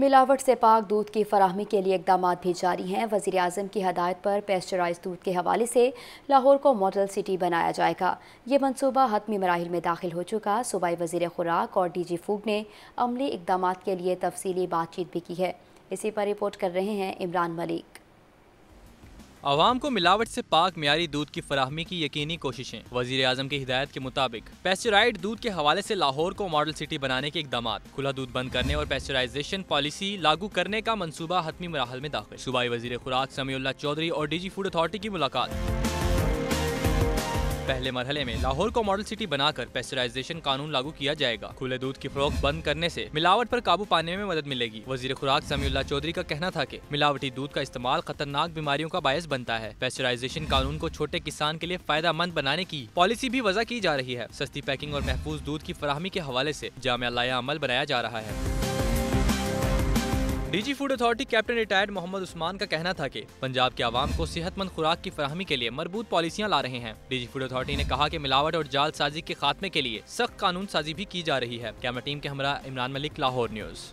मिलावट से पाक दूध की फराहमी के लिए इकदाम भी जारी हैं वज़ी अजम की हदायत पर पेस्चराइज दूध के हवाले से लाहौर को मॉडल सिटी बनाया जाएगा ये मनसूबा हतमी मराहल में दाखिल हो चुका सूबाई वजी खुराक और डी जी फूड ने अमली इकदाम के लिए तफसली बातचीत भी की है इसी पर रिपोर्ट कर रहे हैं इमरान मलिक आवाम को मिलावट से पाक म्यारी दूध की फराहमी की यकीनी कोशिशें वजीर अजम की हिदायत के मुताबिक पेस्टराइड दूध के हवाले से लाहौर को मॉडल सिटी बनाने के इकदाम खुला दूध बंद करने और पेस्टराइजेशन पॉलिसी लागू करने का मनसूबा हतमी मराहल में दाखिल सुबाई वजी खुराक समीउल्ला चौधरी और डी जी फूड अथॉरिटी की मुलाकात पहले मरहले में लाहौर को मॉडल सिटी बनाकर पेस्टराइजेशन कानून लागू किया जाएगा खुले दूध की फरोख बंद करने ऐसी मिलावट आरोप काबू पाने में मदद मिलेगी वजीर खुराक समीउल्ला चौधरी का कहना था की मिलावटी दूध का इस्तेमाल खतरनाक बीमारियों का बायस बनता है पेस्टराइजेशन कानून को छोटे किसान के लिए फायदा मंद बनाने की पॉलिसी भी वजह की जा रही है सस्ती पैकिंग और महफूज दूध की फराहमी के हवाले ऐसी जामिया लाया अमल बनाया जा रहा है D G food authority captain retired Mohammad Usman का कहना था कि पंजाब के आवाम को सेहतमंद खुराक की फरहमी के लिए मजबूत पॉलिसियां ला रहे हैं डीजी फूड अथॉरिटी ने कहा कि मिलावट और जाल साजी के खात्मे के लिए सख्त कानून साजी भी की जा रही है कैमरा टीम के हमरा इमरान मलिक लाहौर न्यूज़